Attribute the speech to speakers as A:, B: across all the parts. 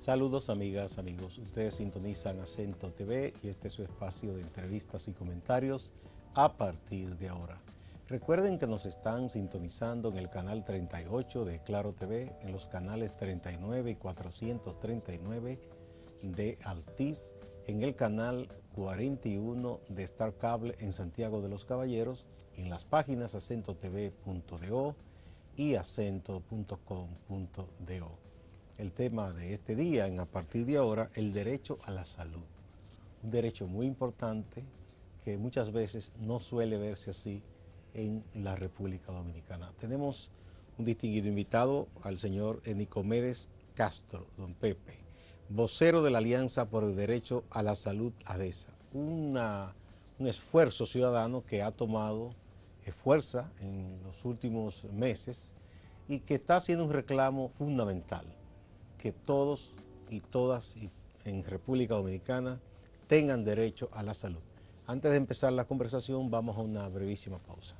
A: Saludos amigas, amigos. Ustedes sintonizan Acento TV y este es su espacio de entrevistas y comentarios a partir de ahora. Recuerden que nos están sintonizando en el canal 38 de Claro TV, en los canales 39 y 439 de Altiz, en el canal 41 de Star Cable en Santiago de los Caballeros, en las páginas acentotv.do y acento.com.do el tema de este día, en a partir de ahora, el derecho a la salud. Un derecho muy importante que muchas veces no suele verse así en la República Dominicana. Tenemos un distinguido invitado al señor Nicomedes Castro, don Pepe, vocero de la Alianza por el Derecho a la Salud ADESA, un esfuerzo ciudadano que ha tomado eh, fuerza en los últimos meses y que está haciendo un reclamo fundamental que todos y todas en República Dominicana tengan derecho a la salud. Antes de empezar la conversación, vamos a una brevísima pausa.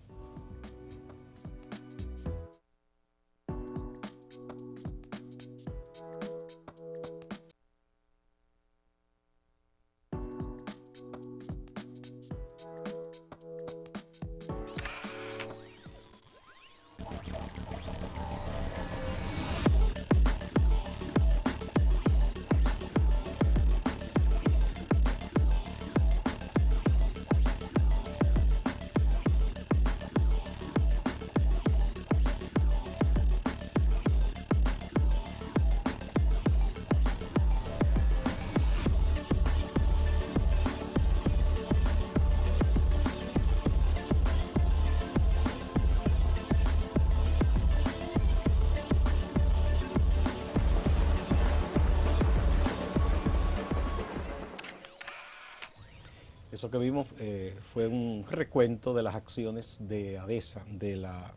A: que vimos eh, fue un recuento de las acciones de ADESA, de la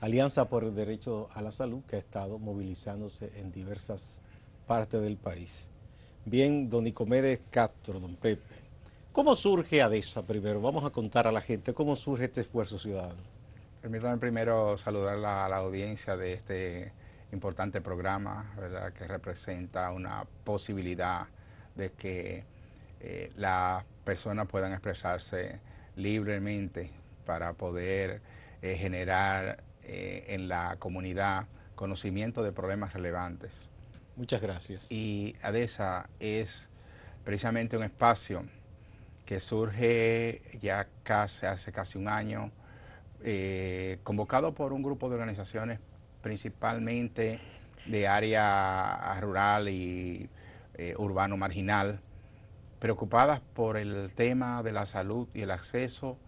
A: Alianza por el Derecho a la Salud, que ha estado movilizándose en diversas partes del país. Bien, don Nicomedes Castro, don Pepe, ¿cómo surge ADESA primero? Vamos a contar a la gente cómo
B: surge este esfuerzo ciudadano. Permítanme primero saludar a la audiencia de este importante programa, ¿verdad? que representa una posibilidad de que eh, la personas puedan expresarse libremente para poder eh, generar eh, en la comunidad conocimiento de problemas relevantes. Muchas gracias. Y ADESA es precisamente un espacio que surge ya casi, hace casi un año, eh, convocado por un grupo de organizaciones principalmente de área rural y urbano marginal, preocupadas por el tema de la salud y el acceso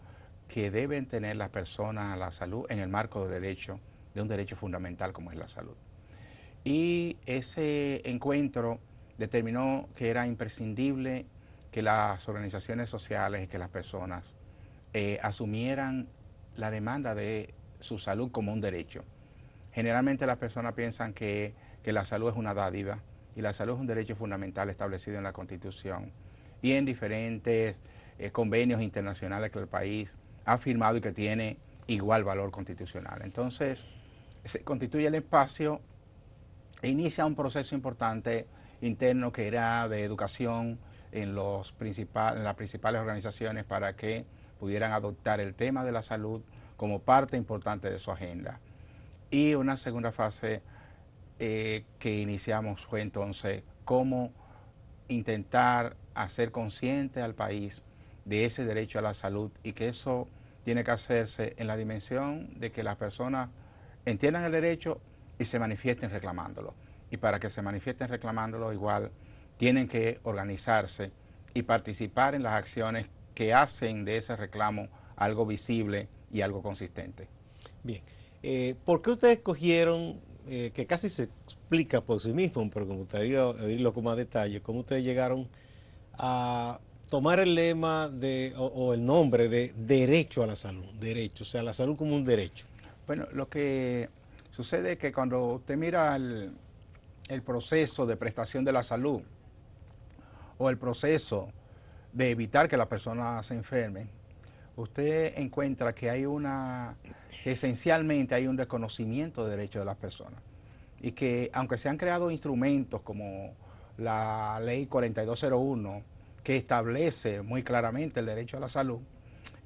B: que deben tener las personas a la salud en el marco de derecho, de un derecho fundamental como es la salud. Y ese encuentro determinó que era imprescindible que las organizaciones sociales y que las personas eh, asumieran la demanda de su salud como un derecho. Generalmente las personas piensan que la salud es una dádiva y la salud es un derecho fundamental establecido en la Constitución y en diferentes eh, convenios internacionales que el país ha firmado y que tiene igual valor constitucional. Entonces, se constituye el espacio e inicia un proceso importante interno que era de educación en, los principal, las principales organizaciones para que pudieran adoptar el tema de la salud como parte importante de su agenda. Y una segunda fase eh, que iniciamos fue entonces cómo intentar hacer consciente al país de ese derecho a la salud y que eso tiene que hacerse en la dimensión de que las personas entiendan el derecho y se manifiesten reclamándolo. Y para que se manifiesten reclamándolo igual tienen que organizarse y participar en las acciones que hacen de ese reclamo algo visible y algo consistente.
A: Bien, eh, ¿por qué ustedes escogieron, eh, que casi se explica por sí mismo, pero me gustaría oírlo con más detalle, cómo ustedes llegaron a tomar el lema de, o, el nombre de derecho a la salud,
B: derecho, o sea, la salud como un derecho. Bueno, lo que sucede es que cuando usted mira el, proceso de prestación de la salud o el proceso de evitar que las personas se enfermen, usted encuentra que hay una, que esencialmente hay un reconocimiento de derechos de las personas y que aunque se han creado instrumentos como la ley 4201 que establece muy claramente el derecho a la salud,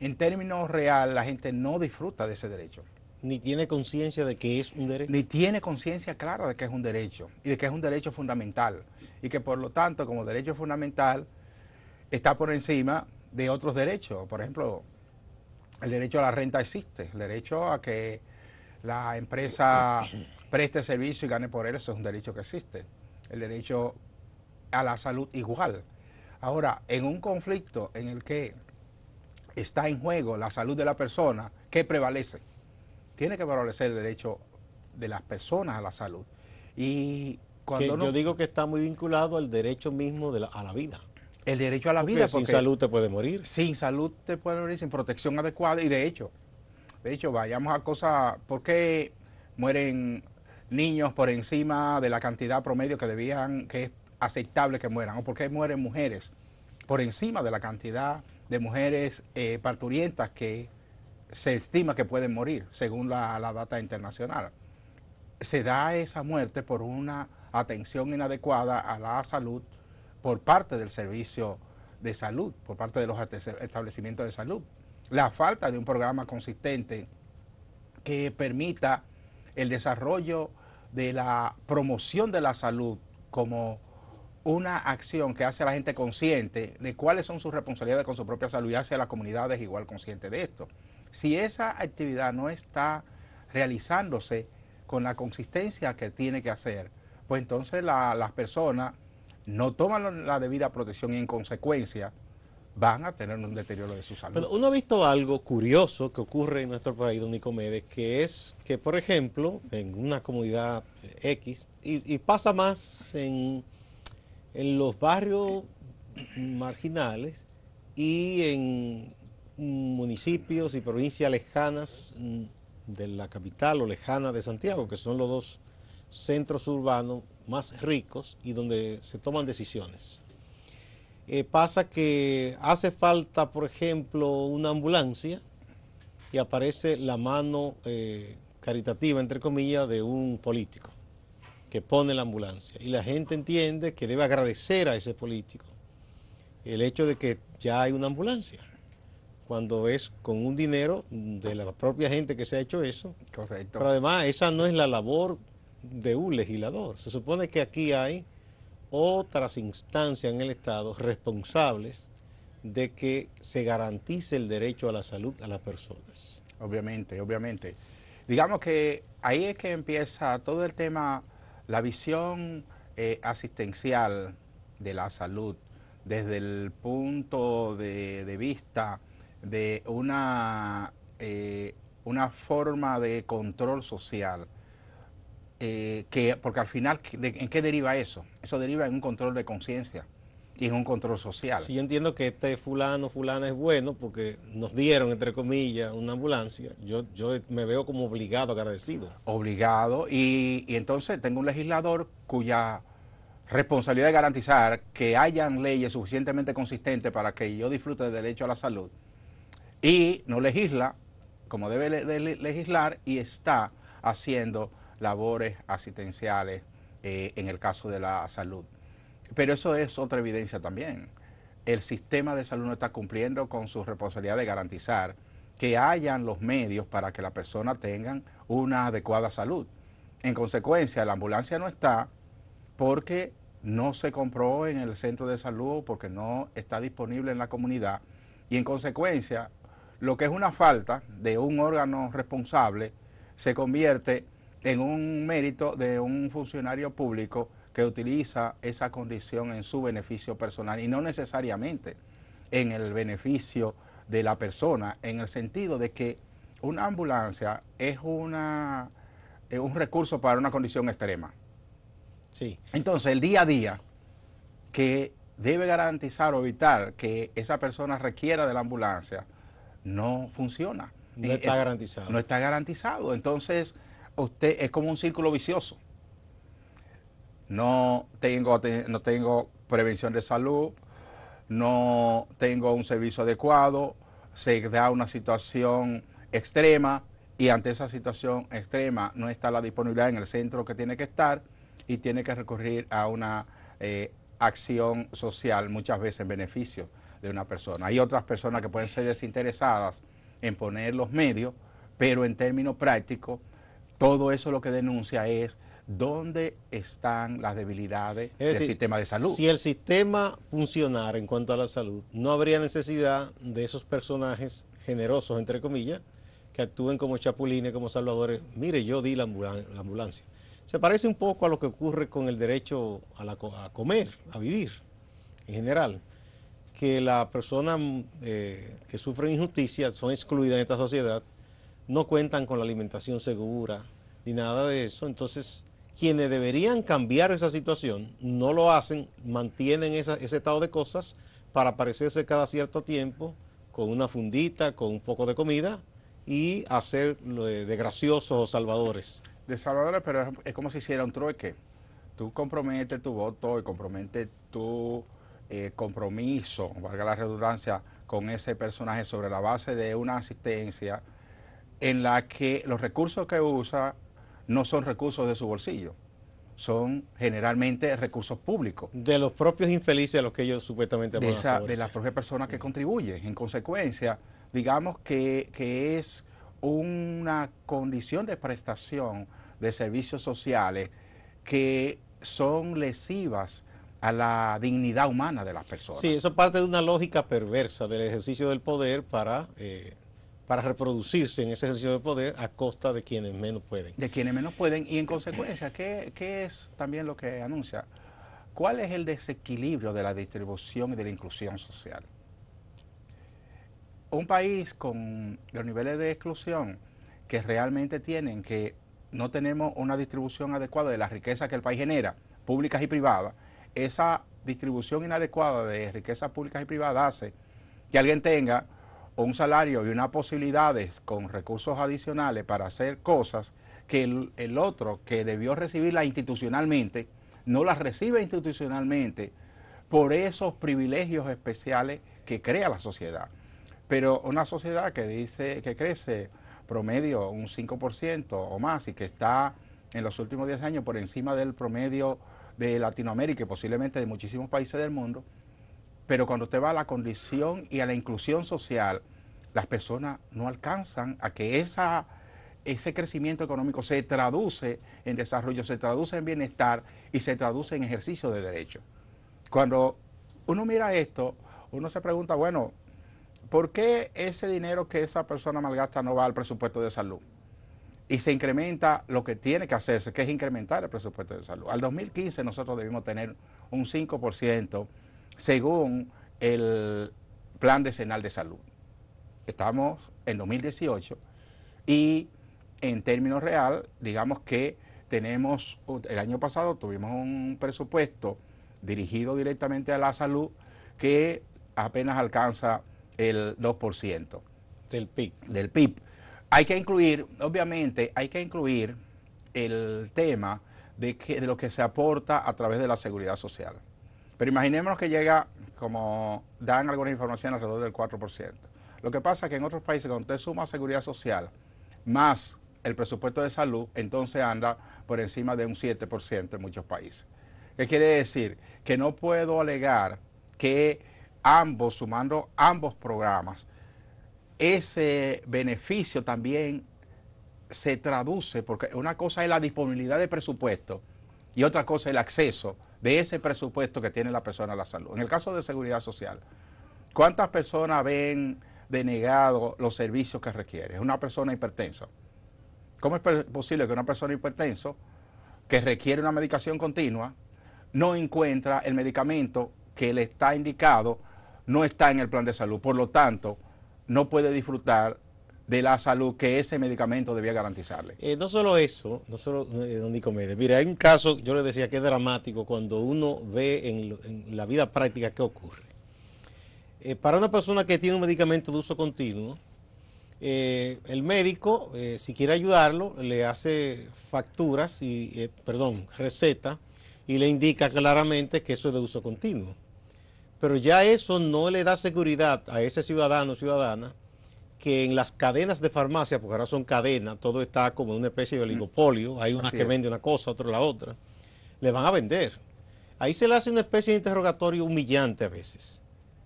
B: en términos real la gente no disfruta de ese derecho. Ni tiene conciencia de que es un derecho. Ni tiene conciencia clara de que es un derecho y de que es un derecho fundamental y que por lo tanto como derecho fundamental está por encima de otros derechos. Por ejemplo, el derecho a la renta existe, el derecho a que la empresa preste servicio y gane por él, eso es un derecho que existe. El derecho a la salud igual. Ahora, en un conflicto en el que está en juego la salud de la persona, ¿qué prevalece? Tiene que prevalecer el derecho de las personas a la salud. Y cuando yo digo que está muy vinculado al derecho mismo a la vida. El derecho a la vida. Porque sin salud te puede morir. Sin salud te puede morir, sin protección adecuada. Y de hecho, de hecho, vayamos a cosas, ¿por qué mueren niños por encima de la cantidad promedio que debían, que es aceptable que mueran o por qué mueren mujeres por encima de la cantidad de mujeres eh, parturientas que se estima que pueden morir según la, la data internacional. Se da esa muerte por una atención inadecuada a la salud por parte del servicio de salud, por parte de los establecimientos de salud. La falta de un programa consistente que permita el desarrollo de la promoción de la salud como una acción que hace a la gente consciente de cuáles son sus responsabilidades con su propia salud y hace a las comunidades igual consciente de esto. Si esa actividad no está realizándose con la consistencia que tiene que hacer, pues entonces las personas no toman la debida protección y en consecuencia van a tener un deterioro de su salud.
A: uno ha visto algo curioso que ocurre en nuestro país, don Nicomedes, que es que, por ejemplo, en una comunidad X, y pasa más en en los barrios marginales y en municipios y provincias lejanas mm, de la capital o lejana de Santiago, que son los dos centros urbanos más ricos y donde se toman decisiones. Eh, pasa que hace falta, por ejemplo, una ambulancia y aparece la mano eh, caritativa, entre comillas, de un político que pone la ambulancia. Y la gente entiende que debe agradecer a ese político el hecho de que ya hay una ambulancia, cuando es con un dinero de la propia gente que se ha hecho eso. Correcto. Pero además esa no es la labor de un legislador. Se supone que aquí hay otras instancias en el Estado
B: responsables de que se garantice el derecho a la salud a las personas. Obviamente, obviamente. Digamos que ahí es que empieza todo el tema la visión eh, asistencial de la salud desde el punto de, vista de una, eh, una forma de control social, eh, que, porque al final, ¿en qué deriva eso? Eso deriva en un control de conciencia y un control
A: social. Sí, yo entiendo que este fulano, fulana es bueno porque nos dieron, entre comillas, una
B: ambulancia. Yo, yo me veo como obligado, agradecido. Obligado. Y, entonces tengo un legislador cuya responsabilidad es garantizar que hayan leyes suficientemente consistentes para que yo disfrute del derecho a la salud. Y no legisla como debe legislar y está haciendo labores asistenciales eh, en el caso de la salud. Pero eso es otra evidencia también. El sistema de salud no está cumpliendo con su responsabilidad de garantizar que hayan los medios para que la persona tenga una adecuada salud. En consecuencia, la ambulancia no está porque no se compró en el centro de salud, porque no está disponible en la comunidad. Y en consecuencia, lo que es una falta de un órgano responsable se convierte en un mérito de un funcionario público que utiliza esa condición en su beneficio personal y no necesariamente en el beneficio de la persona, en el sentido de que una ambulancia es, una, un recurso para una condición extrema. Sí. Entonces, el día a día que debe garantizar o evitar que esa persona requiera de la ambulancia no funciona. No eh, está garantizado. No está garantizado. Entonces, usted es como un círculo vicioso no tengo, no tengo prevención de salud, no tengo un servicio adecuado, se da una situación extrema y ante esa situación extrema no está la disponibilidad en el centro que tiene que estar y tiene que recurrir a una eh, acción social, muchas veces en beneficio de una persona. Hay otras personas que pueden ser desinteresadas en poner los medios, pero en términos prácticos, todo eso lo que denuncia es dónde están las debilidades del sistema de salud. Si el sistema funcionara
A: en cuanto a la salud, no habría necesidad de esos personajes generosos, entre comillas, que actúen como chapulines, como salvadores. Mire, yo di la, ambulancia. Se parece un poco a lo que ocurre con el derecho a, la comer, a vivir, en general. Que las personas eh, que sufren injusticias, son excluidas en esta sociedad, no cuentan con la alimentación segura, ni nada de eso. Entonces, quienes deberían cambiar esa situación no lo hacen, mantienen ese estado de cosas para aparecerse cada cierto tiempo con una fundita, con un poco de comida
B: y hacer de, graciosos o salvadores. De salvadores, pero es como si hiciera un trueque. Tú comprometes tu voto y comprometes tu eh, compromiso, valga la redundancia, con ese personaje sobre la base de una asistencia en la que los recursos que usa no son recursos de su bolsillo, son generalmente recursos públicos. De los propios infelices a los que ellos supuestamente de, de las propias personas que contribuyen. En consecuencia, digamos que, es una condición de prestación de servicios sociales que son lesivas a la dignidad humana de las personas. Sí,
A: eso parte de una lógica perversa del ejercicio del poder para eh, para reproducirse
B: en ese ejercicio de poder a costa de quienes menos pueden. De quienes menos pueden y en consecuencia, ¿qué, es también lo que anuncia? ¿Cuál es el desequilibrio de la distribución y de la inclusión social? Un país con los niveles de exclusión que realmente tienen, que no tenemos una distribución adecuada de las riquezas que el país genera, públicas y privadas, esa distribución inadecuada de riquezas públicas y privadas hace que alguien tenga un salario y unas posibilidades con recursos adicionales para hacer cosas que el, otro que debió recibirla institucionalmente, no las recibe institucionalmente por esos privilegios especiales que crea la sociedad. Pero una sociedad que dice que crece promedio un 5% o más y que está en los últimos 10 años por encima del promedio de Latinoamérica y posiblemente de muchísimos países del mundo, pero cuando usted va a la condición y a la inclusión social, las personas no alcanzan a que esa, ese crecimiento económico se traduce en desarrollo, se traduce en bienestar y se traduce en ejercicio de derechos. Cuando uno mira esto, uno se pregunta, bueno, ¿por qué ese dinero que esa persona malgasta no va al presupuesto de salud? Y se incrementa lo que tiene que hacerse, que es incrementar el presupuesto de salud. Al 2015 nosotros debimos tener un 5% según el Plan Decenal de Salud. Estamos en 2018 y en términos real, digamos que tenemos, el año pasado tuvimos un presupuesto dirigido directamente a la salud que apenas alcanza el 2%. Del PIB. Del PIB. Hay que incluir, obviamente, hay que incluir el tema de, que, de lo que se aporta a través de la seguridad social. Pero imaginémonos que llega, como dan alguna información alrededor del 4%. Lo que pasa es que en otros países, cuando usted suma seguridad social más el presupuesto de salud, entonces anda por encima de un 7% en muchos países. ¿Qué quiere decir? Que no puedo alegar que ambos, sumando ambos programas, ese beneficio también se traduce, porque una cosa es la disponibilidad de presupuesto y otra cosa es el acceso de ese presupuesto que tiene la persona a la salud. En el caso de seguridad social, ¿cuántas personas ven denegados los servicios que requiere? Es Una persona hipertensa. ¿Cómo es posible que una persona hipertensa que requiere una medicación continua no encuentra el medicamento que le está indicado, no está en el plan de salud? Por lo tanto, no puede disfrutar de la salud que ese medicamento debía garantizarle.
A: Eh, no solo eso, no solo, eh, don Nicomedes, mire, hay un caso, yo le decía que es dramático cuando uno ve en, la vida práctica qué ocurre. Eh, para una persona que tiene un medicamento de uso continuo, el médico, si quiere ayudarlo, le hace facturas, y, perdón, recetas, y le indica claramente que eso es de uso continuo. Pero ya eso no le da seguridad a ese ciudadano o ciudadana que en las cadenas de farmacia, porque ahora son cadenas, todo está como en una especie de mm. oligopolio, hay unas que venden una cosa, otras la otra, le van a vender. Ahí se le hace una especie de interrogatorio humillante a veces,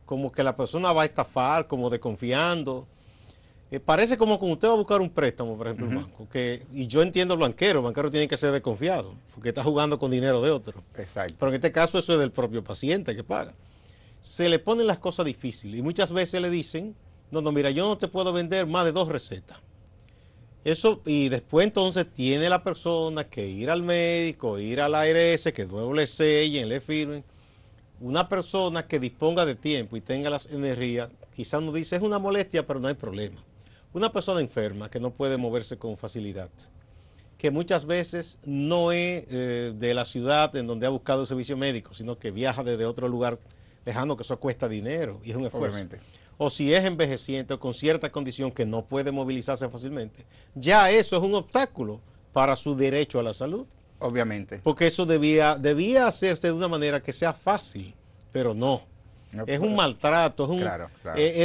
A: como que la persona va a estafar, como desconfiando. Eh, parece como cuando usted va a buscar un préstamo, por ejemplo, un banco. Que, y yo entiendo al banquero, el banquero tiene que ser desconfiado, porque está jugando con dinero de otro. Exacto. Pero en este caso eso es del propio paciente que paga. Se le ponen las cosas difíciles y muchas veces le dicen no, no, mira, yo no te puedo vender más de dos recetas. Eso, y después entonces tiene la persona que ir al médico, ir al ARS, que luego le sellen, le firmen. Una persona que disponga de tiempo y tenga las energías, quizás nos dice es una molestia, pero no hay problema. Una persona enferma que no puede moverse con facilidad, que muchas veces no es eh, de la ciudad en donde ha buscado el servicio médico, sino que viaja desde otro lugar lejano, que eso cuesta dinero y es un esfuerzo. Obviamente o si es envejeciente o con cierta condición que no puede movilizarse fácilmente, ya eso es un obstáculo para su derecho a la salud. Obviamente. Porque eso debía, debía hacerse de una manera que sea fácil, pero no. es un maltrato, es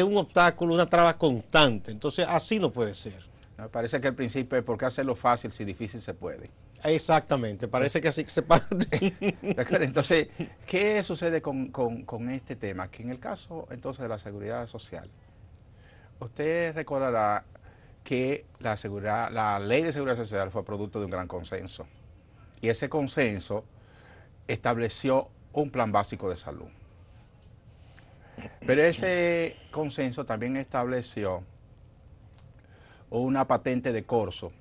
A: un, un obstáculo, una traba constante. Entonces, así no puede ser.
B: Me parece que el principio es por qué hacerlo fácil si difícil se puede.
A: Exactamente, parece que
B: así se parte. entonces, ¿qué sucede con, este tema? Que en el caso entonces de la seguridad social, usted recordará que la, seguridad, la ley de seguridad social fue producto de un gran consenso. Y ese consenso estableció un plan básico de salud. Pero ese consenso también estableció una patente de corso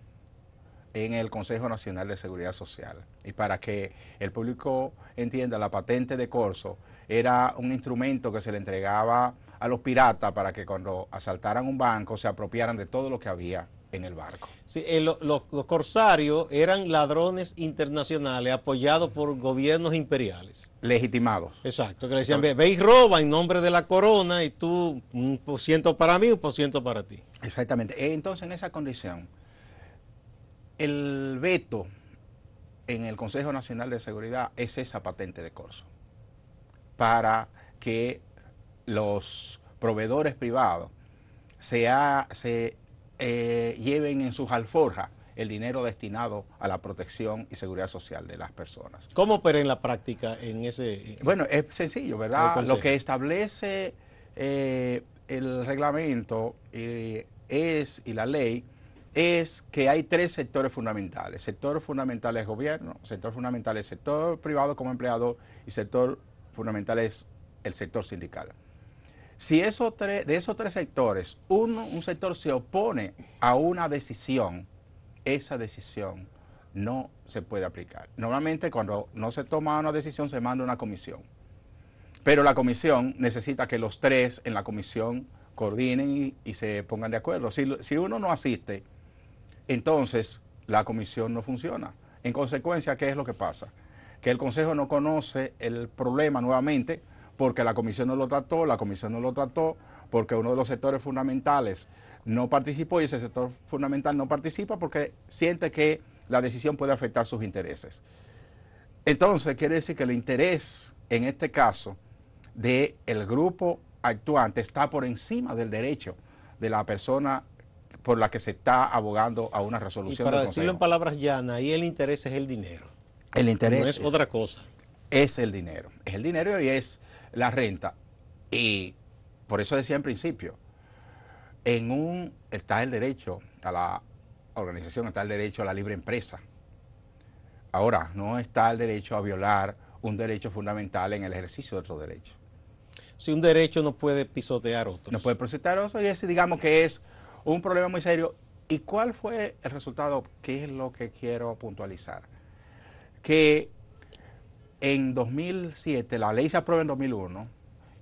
B: en el Consejo Nacional de Seguridad Social. Y para que el público entienda, la patente de Corso era un instrumento que se le entregaba a los piratas para que cuando asaltaran un banco se apropiaran de todo lo que había en el barco.
A: Sí, eh, los corsarios eran ladrones internacionales apoyados por gobiernos imperiales. Legitimados. Exacto, que le decían, ve, roba en nombre de la corona y tú un por ciento para mí, un por ciento para ti. Exactamente. Eh, entonces, en
B: esa condición, el veto en el Consejo Nacional de Seguridad es esa patente de corso para que los proveedores privados se, eh, lleven en sus alforjas el dinero destinado a la protección y seguridad social de las personas. ¿Cómo opera en la práctica en ese... bueno, es sencillo, ¿verdad? Lo que establece eh, el reglamento eh, es y la ley es que hay tres sectores fundamentales. Sector fundamental es gobierno, sector fundamental es sector privado como empleador y sector fundamental es el sector sindical. Si esos tres, de esos tres sectores, uno, un sector se opone a una decisión, esa decisión no se puede aplicar. Normalmente cuando no se toma una decisión se manda una comisión. Pero la comisión necesita que los tres en la comisión coordinen y, se pongan de acuerdo. si uno no asiste, entonces la comisión no funciona. En consecuencia, ¿qué es lo que pasa? Que el Consejo no conoce el problema nuevamente porque la comisión no lo trató, la comisión no lo trató, porque uno de los sectores fundamentales no participó y ese sector fundamental no participa porque siente que la decisión puede afectar sus intereses. Entonces, quiere decir que el interés, en este caso, del el grupo actuante está por encima del derecho de la persona por la que se está abogando a una resolución. Y para decirlo en
A: palabras llanas, ahí el interés es el dinero.
B: El interés. es, otra cosa. Es el dinero. Es el dinero y es la renta. Y por eso decía en principio, en un está el derecho a la organización, está el derecho a la libre empresa. Ahora, no está el derecho a violar un derecho fundamental en el ejercicio de otro derecho. Si un derecho no puede pisotear otro. No puede pisotear otro y ese digamos que es un problema muy serio. ¿Y cuál fue el resultado? ¿Qué es lo que quiero puntualizar? Que en 2007, la ley se aprueba en 2001,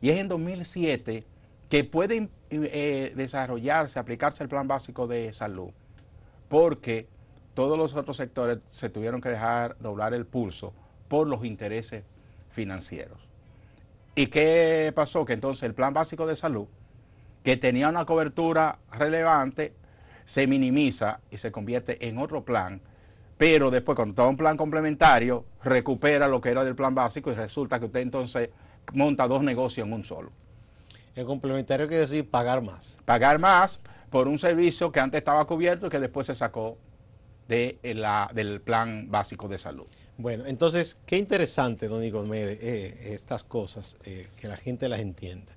B: y es en 2007 que puede eh, desarrollarse, aplicarse el plan básico de salud, porque todos los otros sectores se tuvieron que dejar doblar el pulso por los intereses financieros. ¿Y qué pasó? Que entonces el plan básico de salud que tenía una cobertura relevante, se minimiza y se convierte en otro plan, pero después con todo un plan complementario recupera lo que era del plan básico y resulta que usted entonces monta dos negocios en un solo. El complementario quiere decir pagar más. Pagar más por un servicio que antes estaba cubierto y que después se sacó de eh, la, del plan básico de salud. Bueno,
A: entonces, qué interesante, don Igor eh, estas cosas, eh, que la gente las entienda.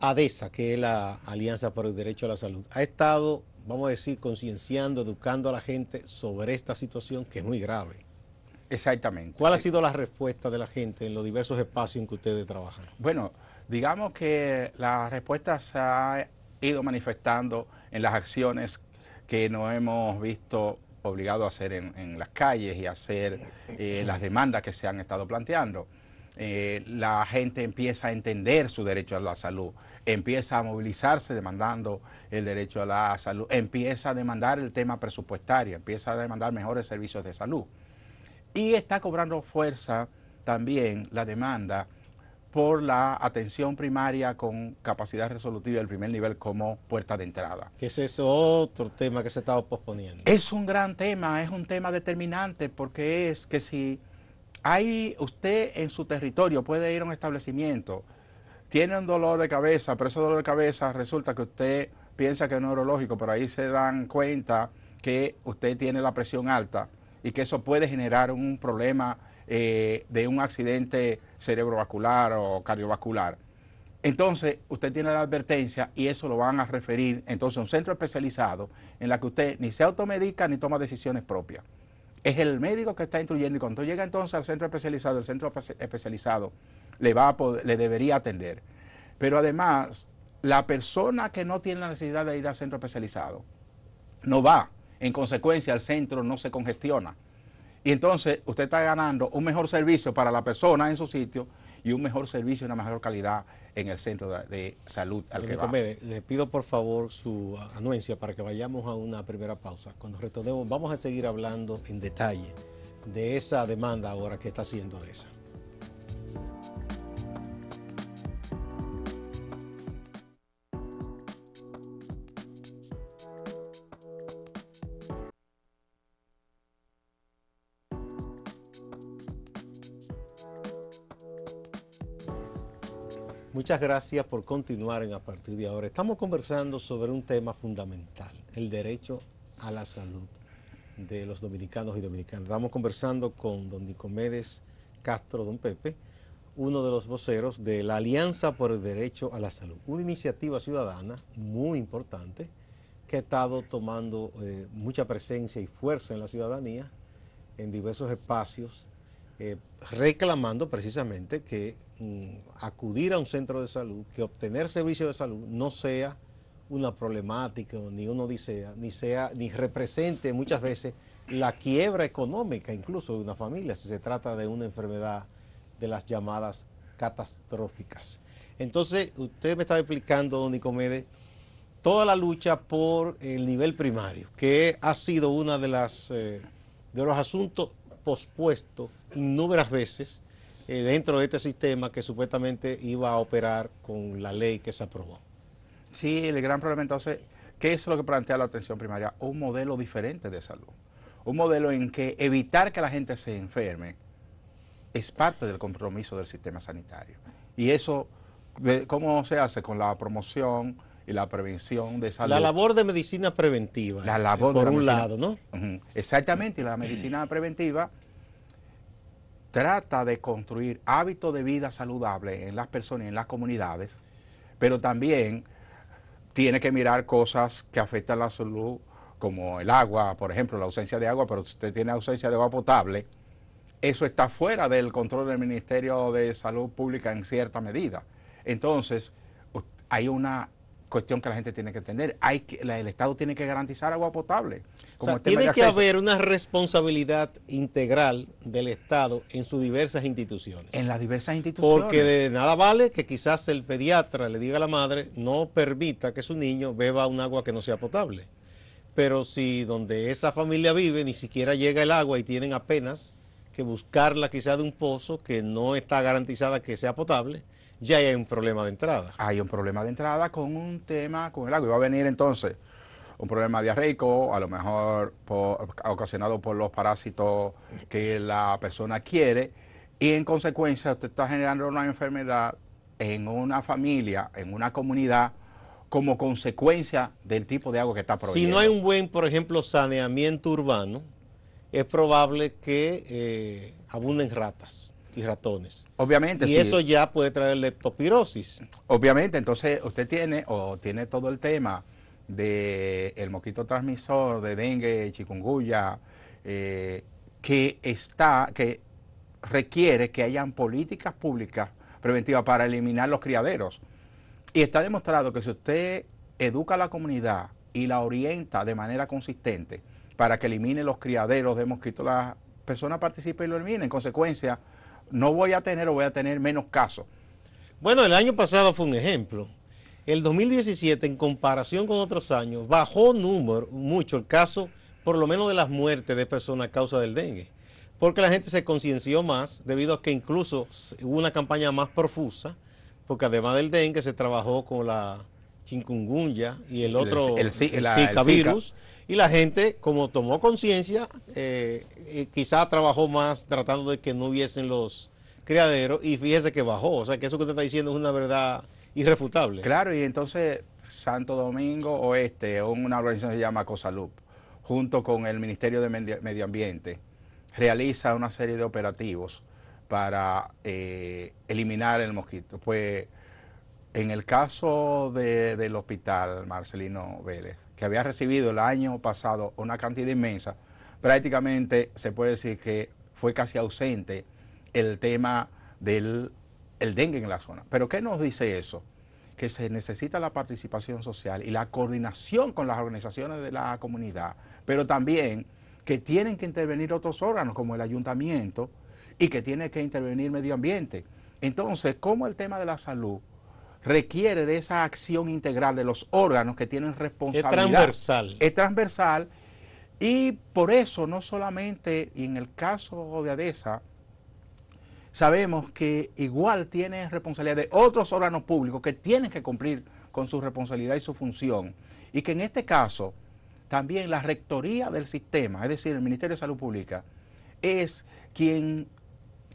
A: ADESA, que es la Alianza por el Derecho a la Salud, ha estado, vamos a decir, concienciando, educando a la gente sobre esta situación que es muy grave. Exactamente.
B: ¿Cuál ha sido la respuesta de la gente en los diversos espacios en que ustedes trabajan? Bueno, digamos que la respuesta se ha ido manifestando en las acciones que nos hemos visto obligados a hacer en, las calles y hacer eh, las demandas que se han estado planteando. Eh, la gente empieza a entender su derecho a la salud, empieza a movilizarse demandando el derecho a la salud, empieza a demandar el tema presupuestario, empieza a demandar mejores servicios de salud. Y está cobrando fuerza también la demanda por la atención primaria con capacidad resolutiva del primer nivel como puerta de entrada. es ese otro tema que se está posponiendo. Es un gran tema, es un tema determinante porque es que si Ahí usted en su territorio puede ir a un establecimiento, tiene un dolor de cabeza, pero ese dolor de cabeza resulta que usted piensa que es neurológico, pero ahí se dan cuenta que usted tiene la presión alta y que eso puede generar un problema eh, de un accidente cerebrovascular o cardiovascular. Entonces, usted tiene la advertencia y eso lo van a referir entonces a un centro especializado en la que usted ni se automedica ni toma decisiones propias es el médico que está instruyendo y cuando llega entonces al centro especializado, el centro especializado le, va le debería atender. Pero además, la persona que no tiene la necesidad de ir al centro especializado no va. En consecuencia, el centro no se congestiona. Y entonces usted está ganando un mejor servicio para la persona en su sitio, y un mejor servicio y una mejor calidad en el centro de, salud al que va. le
A: pido por favor su anuencia para que vayamos a una primera pausa. Cuando retornemos vamos a seguir hablando en detalle de esa demanda ahora que está haciendo de esa. Muchas gracias por continuar a partir de ahora. Estamos conversando sobre un tema fundamental, el derecho a la salud de los dominicanos y dominicanas. Estamos conversando con don Nicomedes Castro, don Pepe, uno de los voceros de la Alianza por el Derecho a la Salud, una iniciativa ciudadana muy importante que ha estado tomando eh, mucha presencia y fuerza en la ciudadanía, en diversos espacios, eh, reclamando precisamente que Mm, acudir a un centro de salud, que obtener servicio de salud no sea una problemática, ni uno odisea, ni sea, ni represente muchas veces la quiebra económica incluso de una familia, si se trata de una enfermedad de las llamadas catastróficas. Entonces, usted me estaba explicando, don Nicomedes, toda la lucha por el nivel primario, que ha sido una de las eh, de los asuntos pospuestos innumerables veces eh, dentro de este sistema que supuestamente iba a operar con la
B: ley que se aprobó. Sí, el gran problema entonces, ¿qué es lo que plantea la atención primaria? Un modelo diferente de salud. Un modelo en que evitar que la gente se enferme es parte del compromiso del sistema sanitario. Y eso, ¿cómo se hace? Con la promoción y la prevención de salud. La labor
A: de medicina preventiva. La eh, labor por de un lado, ¿no?
B: Exactamente, la medicina preventiva trata de construir hábitos de vida saludable en las personas y en las comunidades, pero también tiene que mirar cosas que afectan la salud, como el agua, por ejemplo, la ausencia de agua, pero si usted tiene ausencia de agua potable, eso está fuera del control del Ministerio de Salud Pública en cierta medida. Entonces, hay una cuestión que la gente tiene que entender. Hay que, el Estado tiene que garantizar agua potable. tiene que haber una responsabilidad
A: integral
B: del Estado
A: en sus diversas instituciones.
B: En las diversas instituciones. Porque de
A: nada vale que quizás el pediatra le diga a la madre, no permita que su niño beba un agua que no sea potable. Pero si donde esa familia vive ni siquiera llega el agua y tienen apenas que buscarla
B: quizás de un pozo que no está garantizada que sea potable, ya hay un problema de entrada. Hay un problema de entrada con un tema con el agua. Y va a venir entonces un problema diarreico, a lo mejor ocasionado por los parásitos que la persona quiere, y en consecuencia usted está generando una enfermedad en una familia, en una comunidad, como consecuencia del tipo de agua que está produciendo. Si no hay
A: un buen, por ejemplo, saneamiento urbano, es probable que eh, abunden ratas y ratones.
B: Obviamente, Y eso ya puede traer leptospirosis. Obviamente, entonces usted tiene o tiene todo el tema de mosquito transmisor de dengue, chikungunya, eh, que está, que requiere que hayan políticas públicas preventivas para eliminar los criaderos. Y está demostrado que si usted educa a la comunidad y la orienta de manera consistente para que elimine los criaderos de mosquitos, la persona participa y lo eliminen. En consecuencia, no voy a tener o voy a tener menos casos. Bueno, el año pasado fue un ejemplo.
A: El 2017, en comparación con otros años, bajó mucho el caso, por lo menos de las muertes de personas a causa del dengue, porque la gente se concienció más, debido a que incluso hubo una campaña más profusa, porque además del dengue se trabajó con la chikungunya y el otro, el, Zika virus. Y la gente, como tomó conciencia, eh, quizás trabajó más tratando de que no
B: hubiesen los criaderos y fíjese que bajó. O sea, que eso que usted está diciendo es una verdad irrefutable. Claro, y entonces Santo Domingo Oeste, una organización que se llama COSALUP, junto con el Ministerio de Medio Ambiente, realiza una serie de operativos para eh, eliminar el mosquito. Pues en el caso del hospital Marcelino Vélez, que había recibido el año pasado una cantidad inmensa, prácticamente se puede decir que fue casi ausente el tema del dengue en la zona. Pero ¿qué nos dice eso? Que se necesita la participación social y la coordinación con las organizaciones de la comunidad, pero también que tienen que intervenir otros órganos como el ayuntamiento y que tiene que intervenir medio ambiente. Entonces, ¿cómo el tema de la salud requiere de esa acción integral de los órganos que tienen responsabilidad. Es transversal. Es transversal y por eso no solamente y en el caso de ADESA, sabemos que igual tiene responsabilidad de otros órganos públicos que tienen que cumplir con su responsabilidad y su función. Y que en este caso también la rectoría del sistema, es decir, el Ministerio de Salud Pública, es quien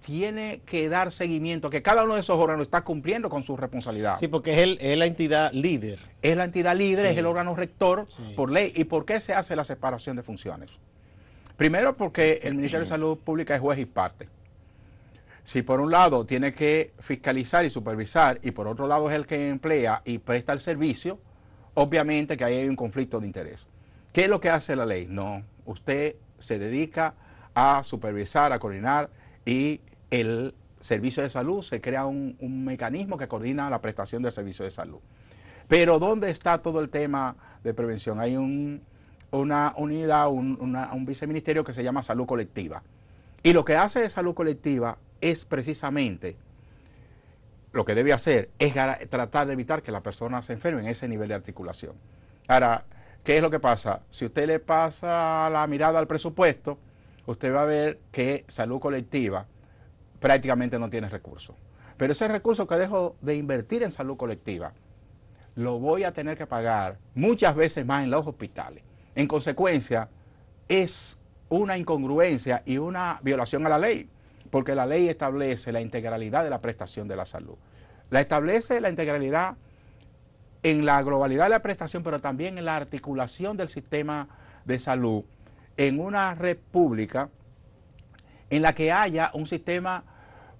B: tiene que dar seguimiento, que cada uno de esos órganos está cumpliendo con su responsabilidad. Sí, porque es, es la entidad líder. Es la entidad líder, es el órgano rector por ley. ¿Y por qué se hace la separación de funciones? Primero porque el Ministerio de Salud Pública es juez y parte. Si por un lado tiene que fiscalizar y supervisar y por otro lado es el que emplea y presta el servicio, obviamente que ahí hay un conflicto de interés. ¿Qué es lo que hace la ley? No, usted se dedica a supervisar, a coordinar y el servicio de salud, se crea un, mecanismo que coordina la prestación del servicio de salud. Pero ¿dónde está todo el tema de prevención? Hay una unidad, un, viceministerio que se llama salud colectiva. Y lo que hace de salud colectiva es precisamente lo que debe hacer es tratar de evitar que la persona se enferme en ese nivel de articulación. Ahora, ¿qué es lo que pasa? Si usted le pasa la mirada al presupuesto, usted va a ver que salud colectiva prácticamente no tiene recursos. Pero ese recurso que dejo de invertir en salud colectiva, lo voy a tener que pagar muchas veces más en los hospitales. En consecuencia, es una incongruencia y una violación a la ley, porque la ley establece la integralidad de la prestación de la salud. La establece la integralidad en la globalidad de la prestación, pero también en la articulación del sistema de salud en una república en la que haya un sistema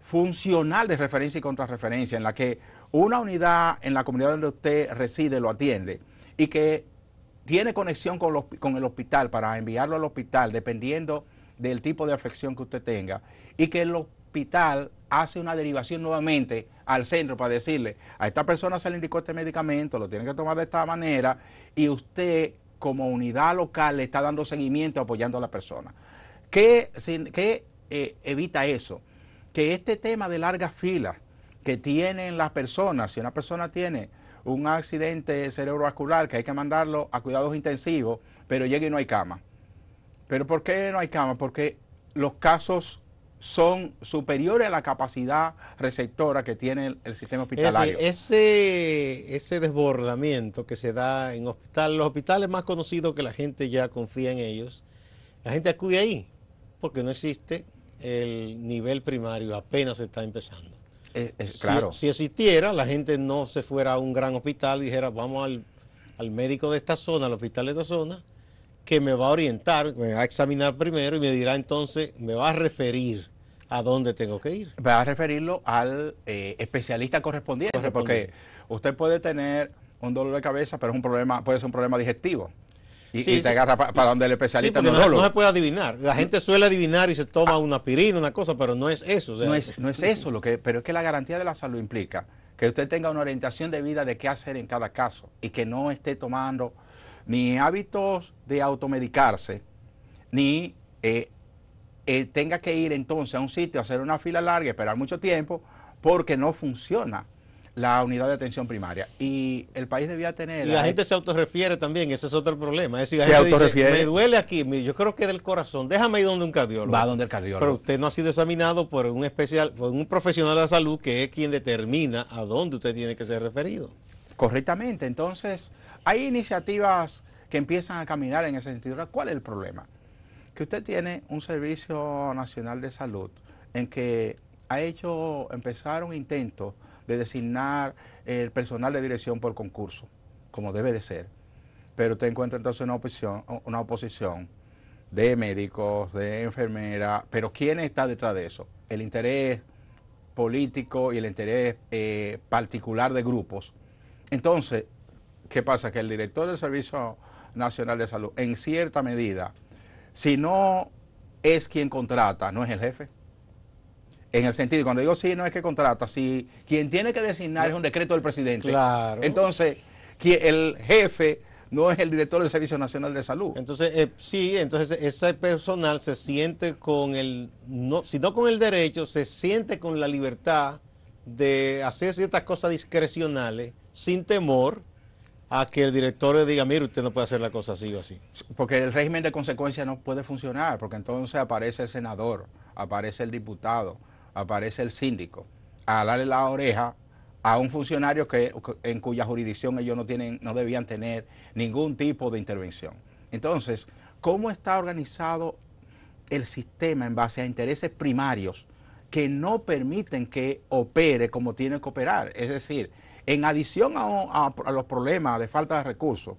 B: funcional de referencia y contrarreferencia, en la que una unidad en la comunidad donde usted reside lo atiende y que tiene conexión con, el hospital para enviarlo al hospital, dependiendo del tipo de afección que usted tenga, y que el hospital hace una derivación nuevamente al centro para decirle, a esta persona se le indicó este medicamento, lo tiene que tomar de esta manera, y usted como unidad local le está dando seguimiento apoyando a la persona. ¿Qué, qué eh, evita eso? que este tema de largas filas que tienen las personas, si una persona tiene un accidente cerebrovascular que hay que mandarlo a cuidados intensivos, pero llega y no hay cama. ¿Pero por qué no hay cama? Porque los casos son superiores a la capacidad receptora que tiene el, sistema hospitalario.
A: Ese, ese, ese, desbordamiento que se da en hospital, los hospitales más conocidos que la gente ya confía en ellos, la gente acude ahí porque no existe el nivel primario apenas está empezando. Eh, eh, claro. Si, existiera, la gente no se fuera a un gran hospital y dijera, vamos al, médico de esta zona, al hospital de esta zona, que me va a orientar, me va a examinar primero y me dirá entonces, me va a referir a dónde
B: tengo que ir. Va a referirlo al eh, especialista correspondiente, correspondiente, porque usted puede tener un dolor de cabeza, pero es un problema, puede ser un problema digestivo y, se agarra para, donde el especialista no, lo... no, se
A: puede adivinar. La gente suele adivinar y se toma una pirina, una cosa, pero no es eso.
B: no, es, eso, lo que, pero es que la garantía de la salud implica que usted tenga una orientación de vida de qué hacer en cada caso y que no esté tomando ni hábitos de automedicarse, ni eh, eh, tenga que ir entonces a un sitio, a hacer una fila larga, esperar mucho tiempo, porque no funciona la unidad de atención primaria. Y el país debía tener... Y la e-
A: gente se autorrefiere también, ese es otro problema. Es me duele aquí, yo creo que del corazón, déjame ir donde un cardiólogo. Va donde
B: el cardiólogo. Pero usted
A: no ha sido examinado por un especial, por un profesional de salud que es quien determina a dónde usted tiene que ser referido.
B: Correctamente, entonces hay iniciativas que empiezan a caminar en ese sentido. ¿Cuál es el problema? Que usted tiene un Servicio Nacional de Salud en que ha hecho, empezaron intentos de designar el personal de dirección por concurso, como debe de ser. Pero te encuentras entonces una oposición, una oposición de médicos, de enfermeras, pero ¿quién está detrás de eso? El interés político y el interés eh, particular de grupos. Entonces, ¿qué pasa? Que el director del Servicio Nacional de Salud, en cierta medida, si no es quien contrata, no es el jefe. En el sentido, cuando digo sí, no es que contrata, si quien tiene que designar es un decreto del presidente. Claro. Entonces, el jefe no es el director del Servicio Nacional de Salud. Entonces, eh,
A: sí, entonces ese personal se siente con el, no, si no con el derecho, se siente con la libertad de hacer ciertas cosas discrecionales sin
B: temor a que el director le diga, mire, usted no puede hacer la cosa así o así. Porque el régimen de consecuencia no puede funcionar, porque entonces aparece el senador, aparece el diputado, aparece el síndico a darle la oreja a un funcionario que, en cuya jurisdicción ellos no, tienen, no debían tener ningún tipo de intervención. Entonces, ¿cómo está organizado el sistema en base a intereses primarios que no permiten que opere como tiene que operar? Es decir, en adición a, a los problemas de falta de recursos,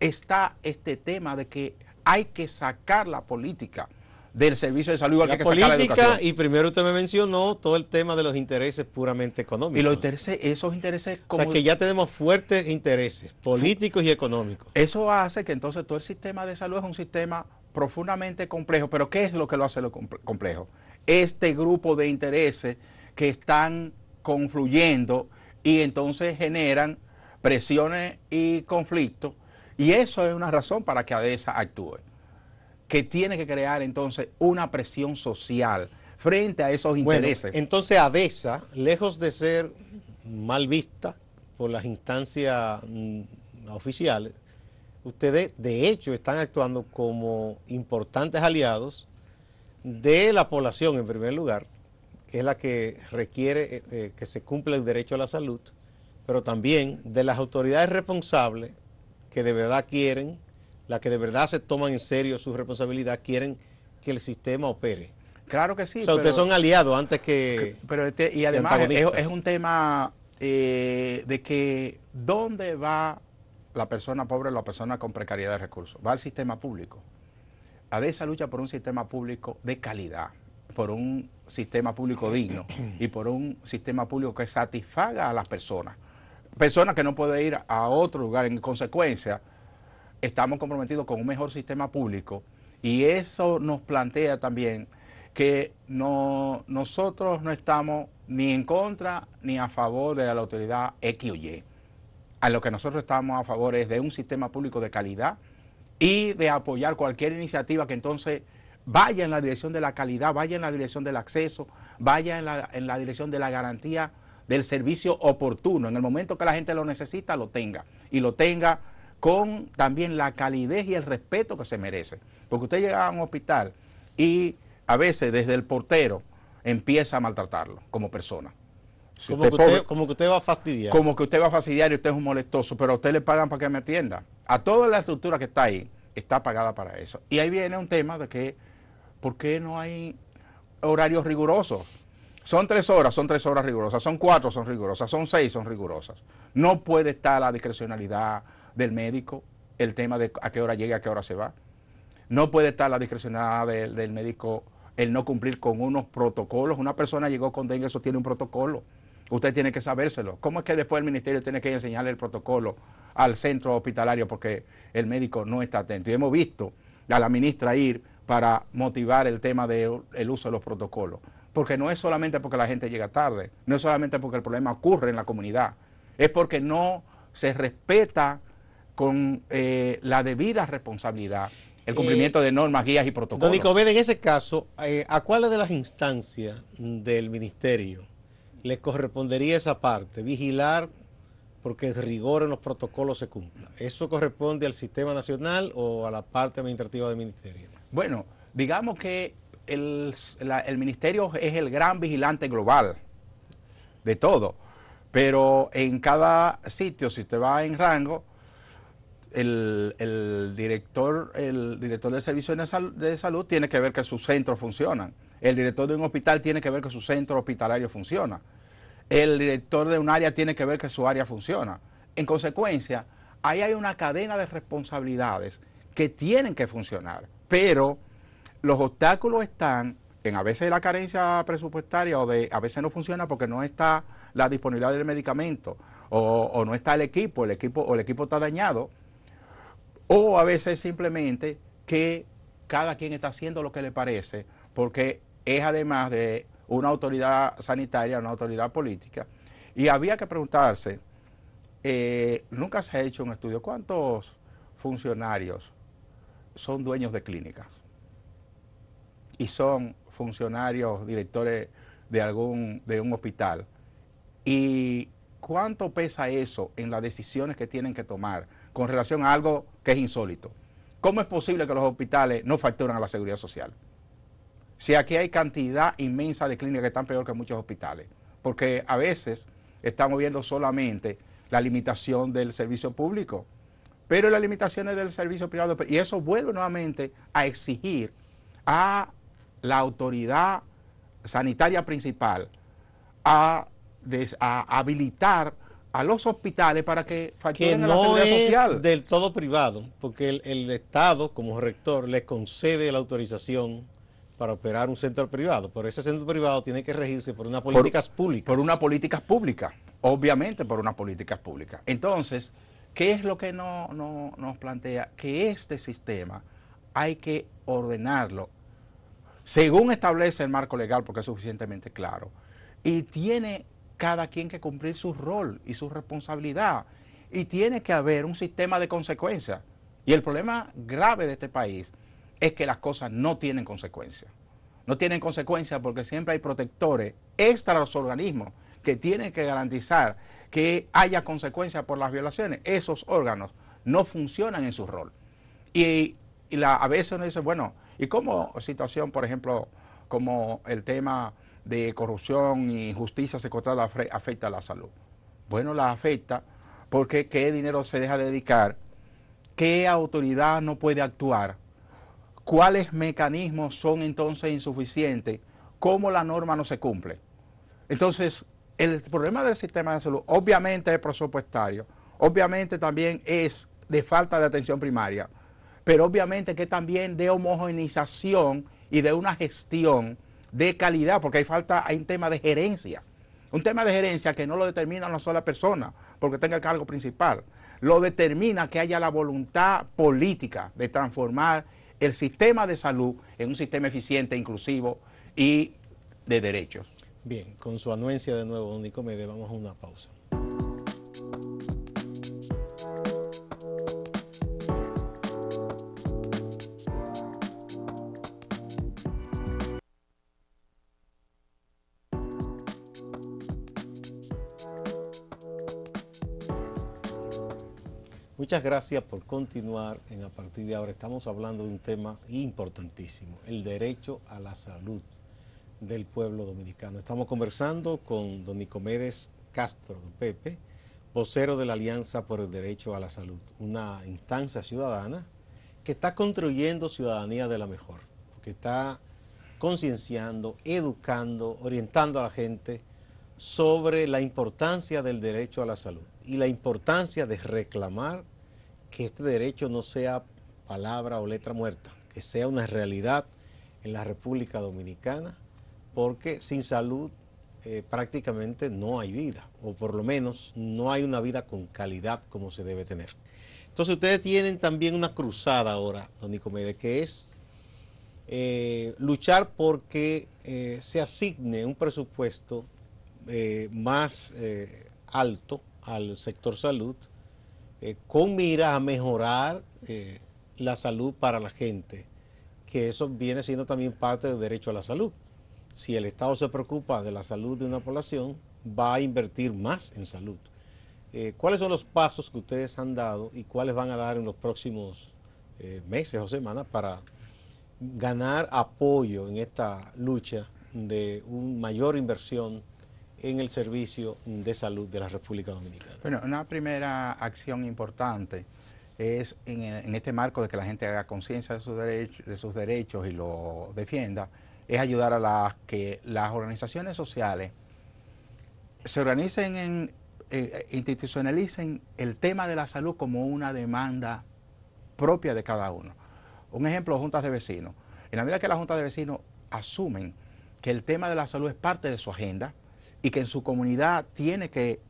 B: está este tema de que hay que sacar la política del servicio de salud. Igual la que política y primero usted me mencionó
A: todo el tema de los intereses puramente económicos. Y los intereses, esos intereses... Como... O sea, que ya tenemos
B: fuertes intereses políticos y económicos. Eso hace que entonces todo el sistema de salud es un sistema profundamente complejo. Pero ¿qué es lo que lo hace lo complejo? Este grupo de intereses que están confluyendo y entonces generan presiones y conflictos. Y eso es una razón para que ADESA actúe que tiene que crear entonces una presión social frente a esos intereses. Bueno, entonces ADESA, lejos de ser mal vista por las instancias
A: mm, oficiales, ustedes de hecho están actuando como importantes aliados de la población en primer lugar, que es la que requiere eh, eh, que se cumpla el derecho a la salud, pero también de las autoridades responsables que de verdad quieren las que de verdad se toman en serio su responsabilidad, quieren que el sistema opere. Claro que sí. O sea, ustedes son
B: aliados antes que. pero este, y además es, un tema eh, de que dónde va la persona pobre o la persona con precariedad de recursos. Va al sistema público. A esa lucha por un sistema público de calidad, por un sistema público digno y por un sistema público que satisfaga a las personas. Personas que no pueden ir a otro lugar en consecuencia estamos comprometidos con un mejor sistema público y eso nos plantea también que no, nosotros no estamos ni en contra ni a favor de la autoridad X o Y. A lo que nosotros estamos a favor es de un sistema público de calidad y de apoyar cualquier iniciativa que entonces vaya en la dirección de la calidad, vaya en la dirección del acceso, vaya en la, en la dirección de la garantía del servicio oportuno. En el momento que la gente lo necesita, lo tenga. Y lo tenga con también la calidez y el respeto que se merece. Porque usted llega a un hospital y a veces desde el portero empieza a maltratarlo como persona. como, que usted,
A: como, que usted, va a fastidiar.
B: Como que usted va a fastidiar y usted es un molestoso, pero a usted le pagan para que me atienda. A toda la estructura que está ahí está pagada para eso. Y ahí viene un tema de que, ¿por qué no hay horarios rigurosos? Son tres horas, son tres horas rigurosas, son cuatro, son rigurosas, son seis, son rigurosas. No puede estar la discrecionalidad, del médico, el tema de a qué hora llega, a qué hora se va. No puede estar la discrecionalidad del, médico el no cumplir con unos protocolos. Una persona llegó con dengue, eso tiene un protocolo. Usted tiene que sabérselo. ¿Cómo es que después el ministerio tiene que enseñarle el protocolo al centro hospitalario porque el médico no está atento? Y hemos visto a la ministra ir para motivar el tema del uso de los protocolos. Porque no es solamente porque la gente llega tarde, no es solamente porque el problema ocurre en la comunidad, es porque no se respeta con eh, la debida responsabilidad el eh, cumplimiento de normas, guías y protocolos. Don
A: en ese caso, eh, ¿a cuál de las instancias del ministerio le correspondería esa parte? Vigilar porque el rigor en los protocolos se cumpla. ¿Eso corresponde al sistema nacional o a la parte administrativa del ministerio?
B: Bueno, digamos que el, el ministerio es el gran vigilante global de todo, pero en cada sitio, si usted va en rango, el, director, el director de, servicios de, salud tiene que ver que sus centros funcionan. El director de un hospital tiene que ver que su centro hospitalario funciona. El director de un área tiene que ver que su área funciona. En consecuencia, ahí hay una cadena de responsabilidades que tienen que funcionar, pero los obstáculos están en a veces la carencia presupuestaria o de a veces no funciona porque no está la disponibilidad del medicamento o, o no está el equipo, el equipo o el equipo está dañado o a veces simplemente que cada quien está haciendo lo que le parece, porque es además de una autoridad sanitaria, una autoridad política. Y había que preguntarse, eh, nunca se ha hecho un estudio, ¿cuántos funcionarios son dueños de clínicas? Y son funcionarios, directores de algún de un hospital. ¿Y cuánto pesa eso en las decisiones que tienen que tomar? con relación a algo que es insólito. ¿Cómo es posible que los hospitales no facturan a la seguridad social? Si aquí hay cantidad inmensa de clínicas que están peor que muchos hospitales, porque a veces estamos viendo solamente la limitación del servicio público, pero las limitaciones del servicio privado, y eso vuelve nuevamente a exigir a la autoridad sanitaria principal a, a habilitar a los hospitales para que facturen que no
A: Del todo privado, porque el, Estado, como rector, le concede la autorización para operar un centro privado, pero ese centro privado tiene que regirse
B: por unas políticas públicas. Por unas políticas públicas, obviamente por unas políticas públicas. Entonces, ¿qué es lo que nos plantea? Que este sistema hay que ordenarlo según establece el marco legal, porque es suficientemente claro, y tiene cada quien que cumplir su rol y su responsabilidad. Y tiene que haber un sistema de consecuencias. Y el problema grave de este país es que las cosas no tienen consecuencias. No tienen consecuencias porque siempre hay protectores extra los organismos que tienen que garantizar que haya consecuencias por las violaciones. Esos órganos no funcionan en su rol. Y, la, a veces uno dice, bueno, ¿y cómo situación, por ejemplo, como el tema de corrupción y injusticia secuestrada afecta a la salud? Bueno, la afecta porque qué dinero se deja de dedicar, qué autoridad no puede actuar, cuáles mecanismos son entonces insuficientes, cómo la norma no se cumple. Entonces, el problema del sistema de salud obviamente es presupuestario, obviamente también es de falta de atención primaria, pero obviamente que también de homogenización y de una gestión de calidad, porque hay falta, hay un tema de gerencia. Un tema de gerencia que no lo determina una sola persona, porque tenga el cargo principal. Lo determina que haya la voluntad política de transformar el sistema de salud en un sistema eficiente, inclusivo y de derechos.
A: Bien, con su anuencia de nuevo, Nicomedes, vamos a una pausa. Muchas gracias por continuar en a partir de ahora. Estamos hablando de un tema importantísimo, el derecho a la salud del pueblo dominicano. Estamos conversando con don Nicomedes Castro, don Pepe, vocero de la Alianza por el Derecho a la Salud, una instancia ciudadana que está construyendo ciudadanía de la mejor, que está concienciando, educando, orientando a la gente sobre la importancia del derecho a la salud y la importancia de reclamar que este derecho no sea palabra o letra muerta, que sea una realidad en la República Dominicana, porque sin salud eh, prácticamente no hay vida, o por lo menos no hay una vida con calidad como se debe tener. Entonces ustedes tienen también una cruzada ahora, don Nicomedes, que es eh, luchar porque eh, se asigne un presupuesto más alto al sector salud eh, con miras a mejorar eh, la salud para la gente, que eso viene siendo también parte del derecho a la salud. Si el Estado se preocupa de la salud de una población, va a invertir más en salud. Eh, ¿Cuáles son los pasos que ustedes han dado y cuáles van a dar en los próximos meses o semanas para ganar apoyo en esta lucha de una mayor inversión? en el servicio de salud de la República Dominicana.
B: Bueno, una primera acción importante es en, este marco de que la gente haga conciencia de, sus derechos, de sus derechos y lo defienda, es ayudar a las que las organizaciones sociales se organicen en, eh, eh, institucionalicen el tema de la salud como una demanda propia de cada uno. Un ejemplo, juntas de vecinos. En la medida que las juntas de vecinos asumen que el tema de la salud es parte de su agenda, y que en su comunidad tiene que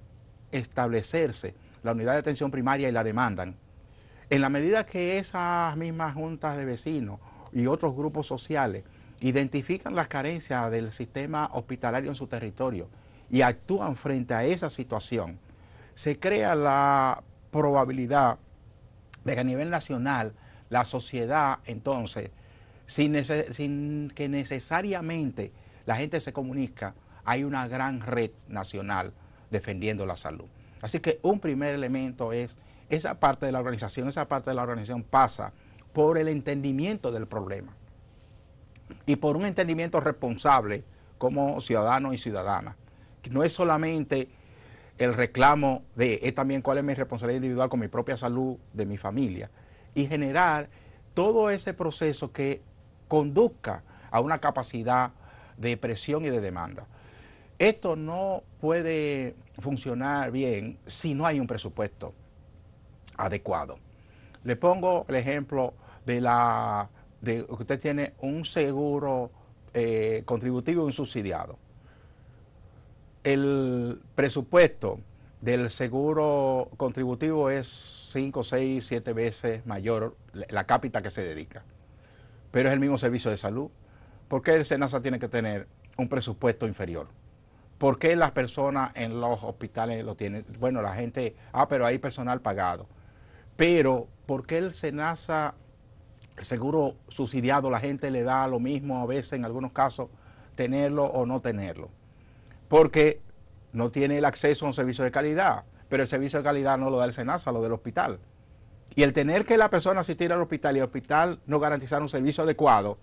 B: establecerse la unidad de atención primaria y la demandan. En la medida que esas mismas juntas de vecinos y otros grupos sociales identifican las carencias del sistema hospitalario en su territorio y actúan frente a esa situación, se crea la probabilidad de que a nivel nacional la sociedad entonces, sin, que necesariamente la gente se comunica, hay una gran red nacional defendiendo la salud. Así que un primer elemento es esa parte de la organización, esa parte de la organización pasa por el entendimiento del problema y por un entendimiento responsable como ciudadano y ciudadana. No es solamente el reclamo de, también cuál es mi responsabilidad individual con mi propia salud, de mi familia, y generar todo ese proceso que conduzca a una capacidad de presión y de demanda. Esto no puede funcionar bien si no hay un presupuesto adecuado. Le pongo el ejemplo de la que usted tiene un seguro eh, contributivo y un subsidiado. El presupuesto del seguro contributivo es 5, 6, 7 veces mayor la cápita que se dedica. Pero es el mismo servicio de salud. ¿Por qué el SENASA tiene que tener un presupuesto inferior? ¿Por qué las personas en los hospitales lo tienen? Bueno, la gente, ah, pero hay personal pagado. Pero, ¿por qué el SENASA, el seguro subsidiado, la gente le da lo mismo a veces, en algunos casos, tenerlo o no tenerlo? Porque no tiene el acceso a un servicio de calidad, pero el servicio de calidad no lo da el SENASA, lo del hospital. Y el tener que la persona asistir al hospital y el hospital no garantizar un servicio adecuado,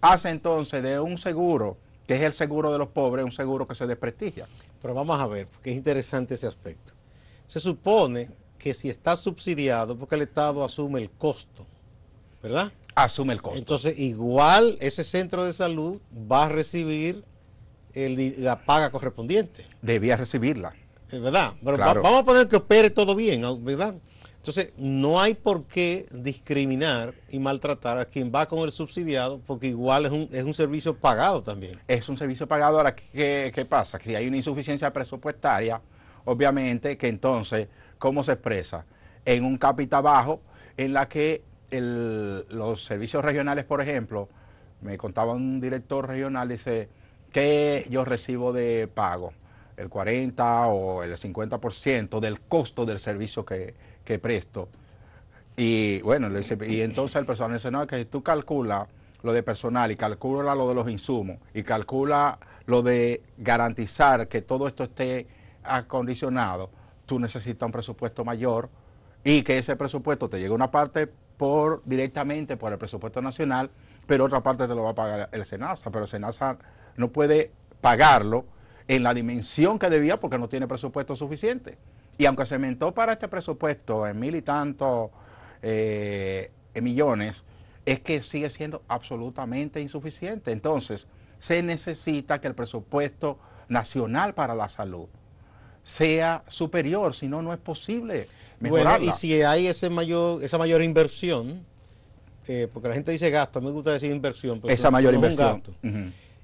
B: hace entonces de un seguro que es el seguro de los pobres, un seguro que se desprestigia. Pero vamos a ver, porque es interesante ese aspecto. Se supone que
A: si está subsidiado, porque el Estado asume el costo, ¿verdad? Asume el costo. Entonces, igual ese centro de salud va a recibir la paga correspondiente. Debía recibirla. ¿Verdad? Pero vamos a poner que opere todo bien, ¿verdad? Entonces, no hay por qué discriminar y maltratar a quien va con el
B: subsidiado, porque igual es un, es un servicio pagado también. Es un servicio pagado. Ahora, ¿qué, pasa? Que hay una insuficiencia presupuestaria, obviamente, que entonces, ¿cómo se expresa? En un capita bajo, en la que los servicios regionales, por ejemplo, me contaba un director regional, dice, que yo recibo de pago? El 40 o el 50% del costo del servicio que que presto. Y bueno, y entonces el personal dice, no, es que tú calculas lo de personal y calcula lo de los insumos y calcula lo de garantizar que todo esto esté acondicionado, tú necesitas un presupuesto mayor y que ese presupuesto te llegue una parte por directamente por el presupuesto nacional, pero otra parte te lo va a pagar el SENASA, pero SENASA no puede pagarlo en la dimensión que debía porque no tiene presupuesto suficiente. Y aunque se aumentó para este presupuesto en mil y tantos eh, millones, es que sigue siendo absolutamente insuficiente. Entonces, se necesita que el presupuesto nacional para la salud sea superior, si no, no es posible Bueno, y
A: si hay ese mayor, esa mayor inversión, eh, porque la gente dice gasto, a mí me gusta decir inversión, pero esa mayor inversión. gasto.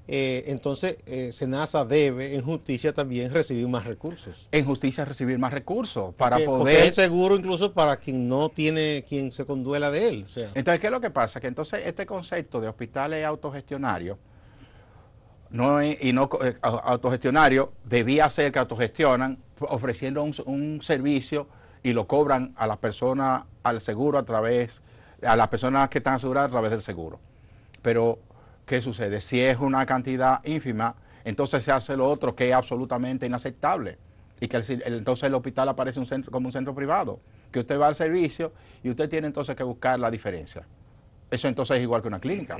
A: Eh, entonces eh, Senasa debe en justicia también recibir más recursos. En justicia recibir más recursos para poder... Porque seguro incluso para quien no tiene, quien se conduela de él.
B: Entonces, ¿qué es lo que pasa? Que entonces este concepto de hospitales autogestionarios no y no eh, autogestionario debía ser que autogestionan ofreciendo un, un servicio y lo cobran a las personas al seguro a través, a las personas que están aseguradas a través del seguro. Pero ¿qué sucede? Si es una cantidad ínfima, entonces se hace lo otro que es absolutamente inaceptable y que entonces el hospital aparece un centro, como un centro privado, que usted va al servicio y usted tiene entonces que buscar la diferencia. Eso entonces es igual que una clínica.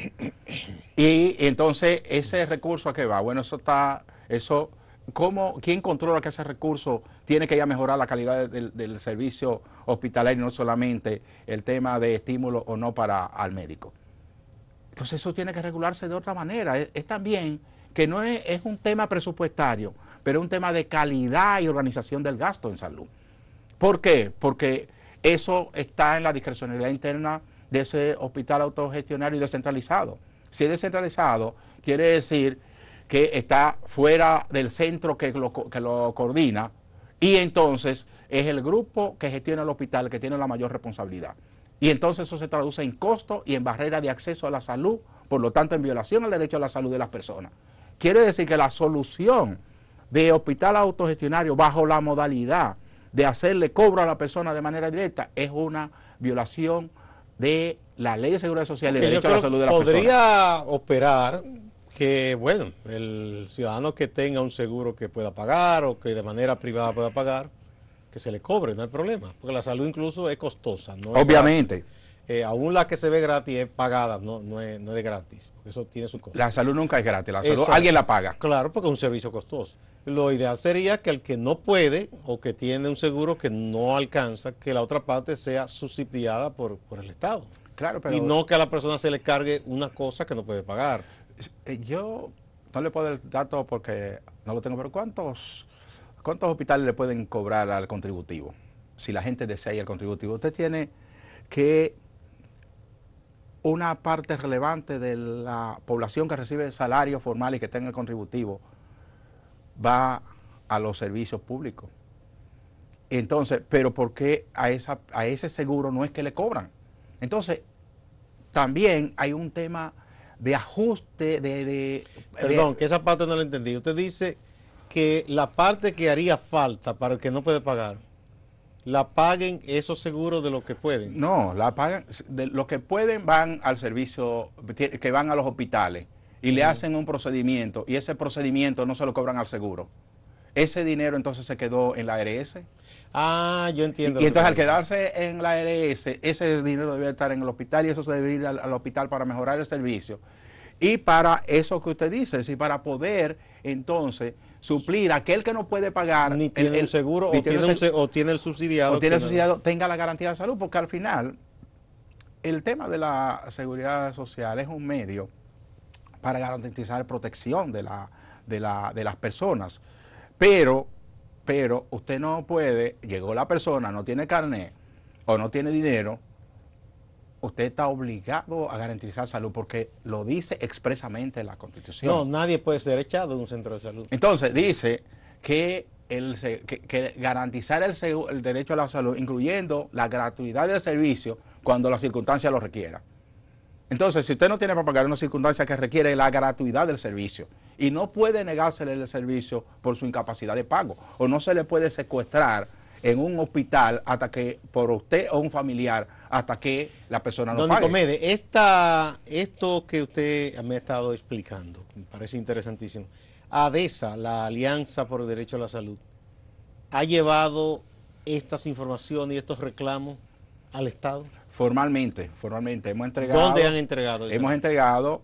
B: Y entonces ese recurso a qué va? Bueno, eso está, eso, ¿cómo, ¿quién controla que ese recurso tiene que ya mejorar la calidad del, del servicio hospitalario y no solamente el tema de estímulo o no para al médico? Entonces eso tiene que regularse de otra manera. Es, también que no es, un tema presupuestario, pero es un tema de calidad y organización del gasto en salud. ¿Por qué? Porque eso está en la discrecionalidad interna de ese hospital autogestionario y descentralizado. Si es descentralizado, quiere decir que está fuera del centro que lo coordina y entonces es el grupo que gestiona el hospital que tiene la mayor responsabilidad. Y entonces eso se traduce en costo y en barrera de acceso a la salud, por lo tanto en violación al derecho a la salud de las personas. Quiere decir que la solución de hospital autogestionario bajo la modalidad de hacerle cobro a la persona de manera directa es una violación de la ley de seguridad social y el derecho a la salud de la persona. Podría
A: operar que, bueno, el ciudadano que tenga un seguro que pueda pagar o que de manera privada pueda pagar, que se le cobre, no hay problema, porque la salud incluso es costosa. Obviamente. Eh, aún la que se ve gratis es pagada, no, es, de gratis, porque eso tiene su costo. La
B: salud nunca es gratis, la salud alguien la paga.
A: Claro, porque es un servicio costoso. Lo ideal sería que el que no puede o que tiene un seguro que no alcanza, que la otra parte sea subsidiada por, el Estado. Claro, pero... Y no que a la persona se le cargue una
B: cosa que no puede pagar. Eh, yo no le puedo dar el dato porque no lo tengo, pero ¿cuántos ¿cuántos hospitales le pueden cobrar al contributivo? Si la gente desea ir al contributivo, usted tiene que una parte relevante de la población que recibe salario formal y que tenga el contributivo va a los servicios públicos. Entonces, pero ¿por qué a, esa, a ese seguro no es que le cobran? Entonces, también hay un tema de ajuste, de... Perdón, que esa parte no la entendí. Usted dice
A: que la parte que haría falta para el que no puede pagar, la paguen
B: esos seguros de lo que pueden. No, la pagan, de los que pueden van al servicio, que van a los hospitales y le hacen un procedimiento y ese procedimiento no se lo cobran al seguro. Ese dinero entonces se quedó en la ARS. Ah, yo entiendo. Y, entonces al quedarse en la ARS, ese dinero debe estar en el hospital y eso se debe ir al, hospital para mejorar el servicio. Y para eso que usted dice, decir para poder entonces suplir aquel que no puede pagar. Ni tiene el, un seguro o tiene, el, subsidiado. O tiene el subsidiado, tenga la garantía de salud, porque al final el tema de la seguridad social es un medio para garantizar protección de, la, de, la, de las personas. Pero, pero usted no puede, llegó la persona, no tiene carnet o no tiene dinero, usted está obligado a garantizar salud porque lo dice expresamente la Constitución. No, nadie puede ser echado de un centro de salud. Entonces, dice que, el, garantizar el, derecho a la salud, incluyendo la gratuidad del servicio cuando la circunstancia lo requiera. Entonces, si usted no tiene para pagar una circunstancia que requiere la gratuidad del servicio y no puede negársele el servicio por su incapacidad de pago o no se le puede secuestrar en un hospital hasta que por usted o un familiar hasta que la persona no Don pague.
A: esta, esto que usted me ha estado explicando, me parece interesantísimo. ADESA, la Alianza por el Derecho a la Salud, ha llevado estas informaciones y estos reclamos al Estado.
B: Formalmente, formalmente. Hemos entregado. ¿Dónde han entregado? Hemos entregado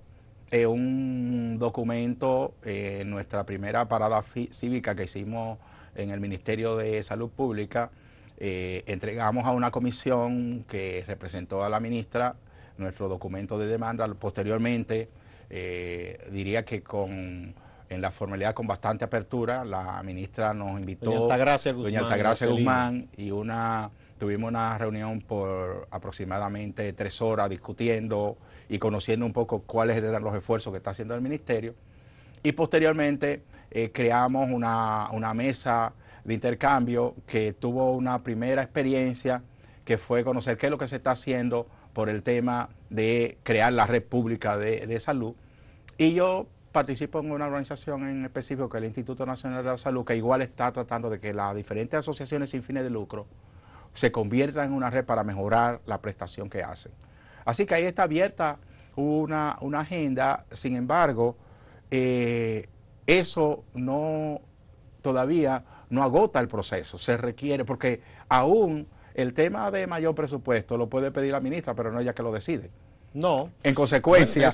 B: eh, un documento eh, en nuestra primera parada cívica que hicimos en el Ministerio de Salud Pública, eh, entregamos a una comisión que representó a la ministra nuestro documento de demanda. Posteriormente, eh, diría que con en la formalidad con bastante apertura, la ministra nos invitó, doña Altagracia Guzmán, doña Altagracia Guzmán y una tuvimos una reunión por aproximadamente tres horas discutiendo y conociendo un poco cuáles eran los esfuerzos que está haciendo el ministerio. Y posteriormente eh, creamos una, mesa de intercambio que tuvo una primera experiencia que fue conocer qué es lo que se está haciendo por el tema de crear la red pública de, salud. Y yo participo en una organización en específico que es el Instituto Nacional de la Salud, que igual está tratando de que las diferentes asociaciones sin fines de lucro se conviertan en una red para mejorar la prestación que hacen. Así que ahí está abierta una, agenda, sin embargo, eh, eso no todavía no agota el proceso, se requiere, porque aún el tema de mayor presupuesto lo puede pedir la ministra, pero no ella que lo decide. No. En consecuencia,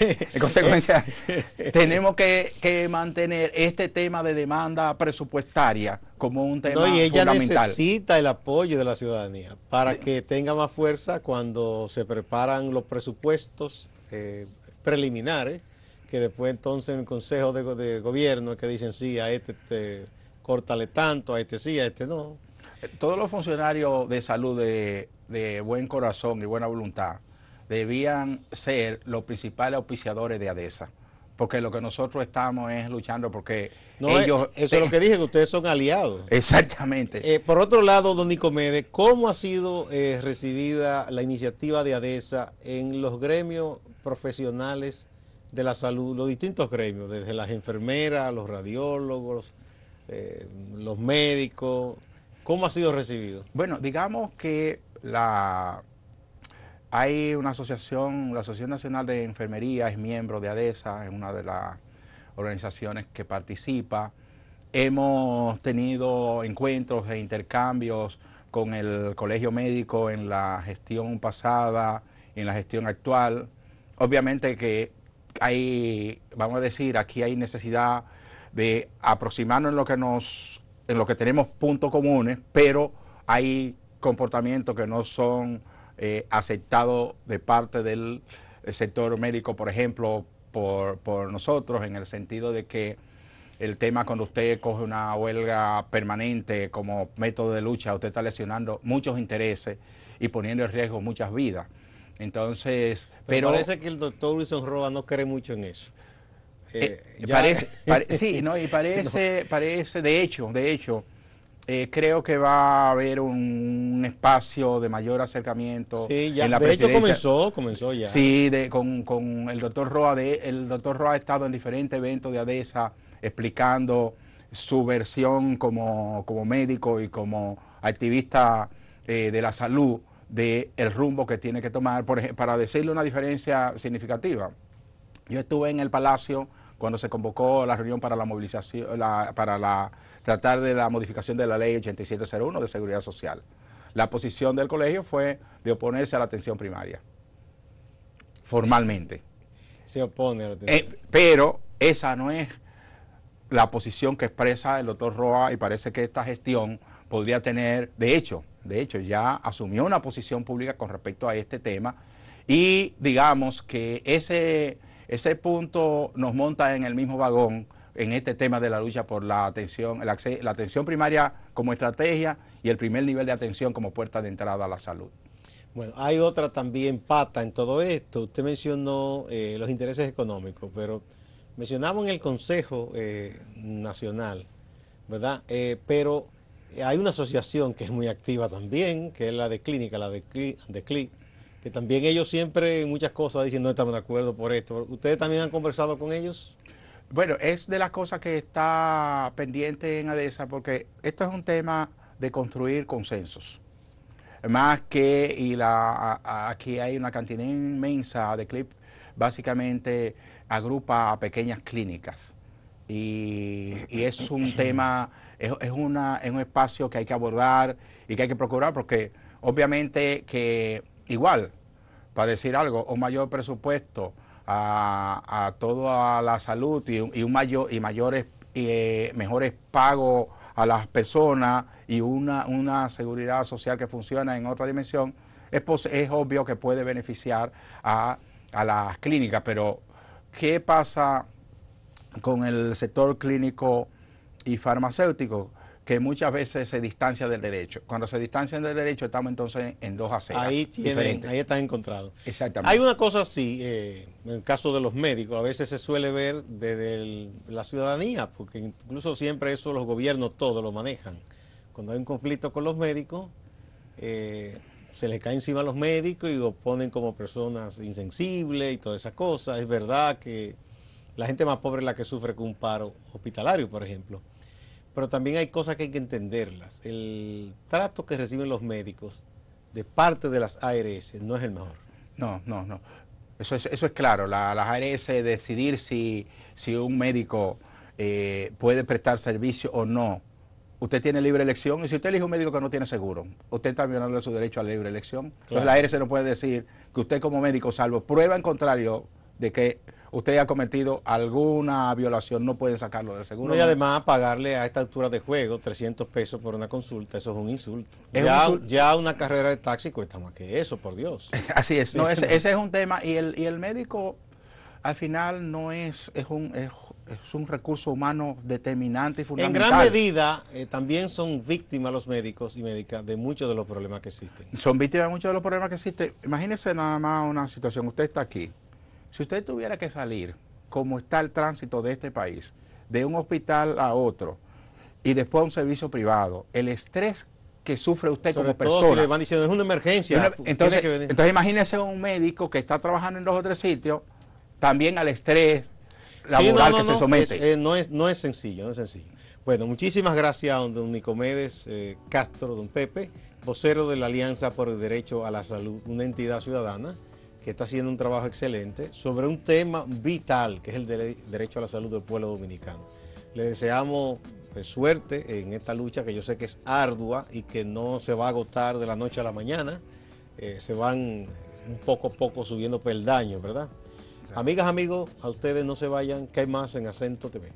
B: en consecuencia tenemos que, mantener este tema de demanda presupuestaria como un tema y ella fundamental.
A: necesita el apoyo de la ciudadanía para que tenga más fuerza cuando se preparan los presupuestos eh, preliminares que después entonces en el Consejo de, Gobierno que dicen sí, a
B: este, córtale tanto, a este sí, a este no. Eh, todos los funcionarios de salud de, buen corazón y buena voluntad debían ser los principales auspiciadores de ADESA porque lo que nosotros estamos es luchando porque eh, ellos... Eso es lo que dije, que ustedes son aliados. Exactamente. Eh, por otro lado, don Nicomedes, ¿cómo ha
A: sido recibida la iniciativa de ADESA en los gremios profesionales de la salud, los distintos gremios, desde las enfermeras, los radiólogos,
B: eh, los médicos. ¿Cómo ha sido recibido? Bueno, digamos que la hay una asociación, la Asociación Nacional de Enfermería es miembro de ADESA, es una de las organizaciones que participa. Hemos tenido encuentros e intercambios con el Colegio Médico en la gestión pasada, en la gestión actual. Obviamente que hay, vamos a decir, aquí hay necesidad de aproximarnos en lo que nos, en lo que tenemos puntos comunes, pero hay comportamientos que no son eh, aceptados de parte del eh, sector médico, por ejemplo, por nosotros, en el sentido de que el tema cuando usted coge una huelga permanente como método de lucha, usted está lesionando muchos intereses y poniendo en riesgo muchas vidas. Entonces, pero, parece
A: que el doctor Wilson
B: Roa no cree mucho en eso.
A: Eh, eh, eh, sí, no, y parece,
B: parece, de hecho, de hecho, creo que va a haber un, espacio de mayor acercamiento sí, ya, en la de Hecho comenzó,
A: comenzó ya. Sí,
B: con, el doctor Roa, el doctor Roa ha estado en diferentes eventos de ADESA explicando su versión como, como médico y como activista de la salud del el rumbo que tiene que tomar. Por para decirle una diferencia significativa, yo estuve en el Palacio cuando se convocó la reunión para la movilización, para la, tratar de la modificación de la ley 8701 de seguridad social. La posición del colegio fue de oponerse a la atención primaria, formalmente. Se opone a la atención. primaria. Eh, pero esa no es la posición que expresa el doctor Roa y parece que esta gestión podría tener, de hecho, de hecho ya asumió una posición pública con respecto a este tema y digamos que ese, ese punto nos monta en el mismo vagón en este tema de la lucha por la atención, la, atención primaria como estrategia y el primer nivel de atención como puerta de entrada a la salud.
A: Bueno, hay otra también pata en todo esto. Usted mencionó eh, los intereses económicos, pero mencionamos en el Consejo eh, Nacional, ¿verdad? Eh, pero eh, hay una asociación que es muy activa también, que es la de Clínica, la de CLIP, que también ellos siempre muchas cosas dicen no estamos de acuerdo por
B: esto. ¿Ustedes también han conversado con ellos? Bueno, es de las cosas que está pendiente en ADESA porque esto es un tema de construir consensos. Más que, y la, aquí hay una cantidad inmensa de CLIP, básicamente agrupa a pequeñas clínicas. y es un tema es, una, un espacio que hay que abordar y que hay que procurar porque obviamente que igual, para decir algo, un mayor presupuesto a, toda la salud y, un mayor y mayores eh, mejores pagos a las personas y una, una seguridad social que funciona en otra dimensión, es, obvio que puede beneficiar a, a las clínicas, pero ¿qué pasa con el sector clínico? y farmacéuticos que muchas veces se distancia del derecho. Cuando se distancian del derecho estamos entonces en, dos aceras ahí Ahí están encontrados. Exactamente. Hay una
A: cosa así, eh, en el caso de los médicos, a veces se suele ver desde la ciudadanía, porque incluso siempre eso los gobiernos todos lo manejan. Cuando hay un conflicto con los médicos, eh, se les cae encima a los médicos y los ponen como personas insensibles y todas esas cosas. Es verdad que la gente más pobre es la que sufre con un paro hospitalario, por ejemplo pero también hay cosas que hay que entenderlas. El trato que reciben los médicos de parte de las ARS no es el mejor. No, no, no.
B: Eso es, eso es claro. las ARS decidir si, si un médico eh, puede prestar servicio o no. Usted tiene libre elección y si usted elige un médico que no tiene seguro, usted está violando su derecho a la libre elección. Entonces la ARS no puede decir que usted como médico, salvo prueba en contrario de que usted ha cometido alguna violación, no puede sacarlo del seguro. y además pagarle
A: a esta altura de juego 300 pesos por una consulta, eso es un insulto. ya, una carrera
B: de taxi cuesta más que eso, por Dios. Así es, no, ese, es un tema y el, y el médico al final no es, es un... Es, un recurso humano determinante y fundamental. En gran medida,
A: eh, también son víctimas los médicos y médicas de muchos de los problemas que existen.
B: Son víctimas de muchos de los problemas que existen. Imagínense nada más una situación. Usted está aquí, si usted tuviera que salir, como está el tránsito de este país, de un hospital a otro y después a un servicio privado, el estrés que sufre usted como persona. Si le van diciendo es una emergencia. entonces, entonces imagínese un médico que está trabajando en los otros sitios, también al estrés laboral que se somete.
A: Eh, no, es, no es sencillo, no es sencillo. Bueno, muchísimas gracias, a don Nicomedes eh, Castro, don Pepe, vocero de la Alianza por el Derecho a la Salud, una entidad ciudadana que está haciendo un trabajo excelente sobre un tema vital, que es el derecho a la salud del pueblo dominicano. Le deseamos pues, suerte en esta lucha que yo sé que es ardua y que no se va a agotar de la noche a la mañana. Eh, se van un poco a poco subiendo peldaños, ¿verdad? Amigas, amigos, a ustedes no se vayan, que hay más en Acento TV.